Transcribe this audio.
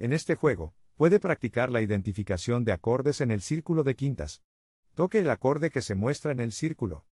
En este juego, puede practicar la identificación de acordes en el círculo de quintas. Toque el acorde que se muestra en el círculo.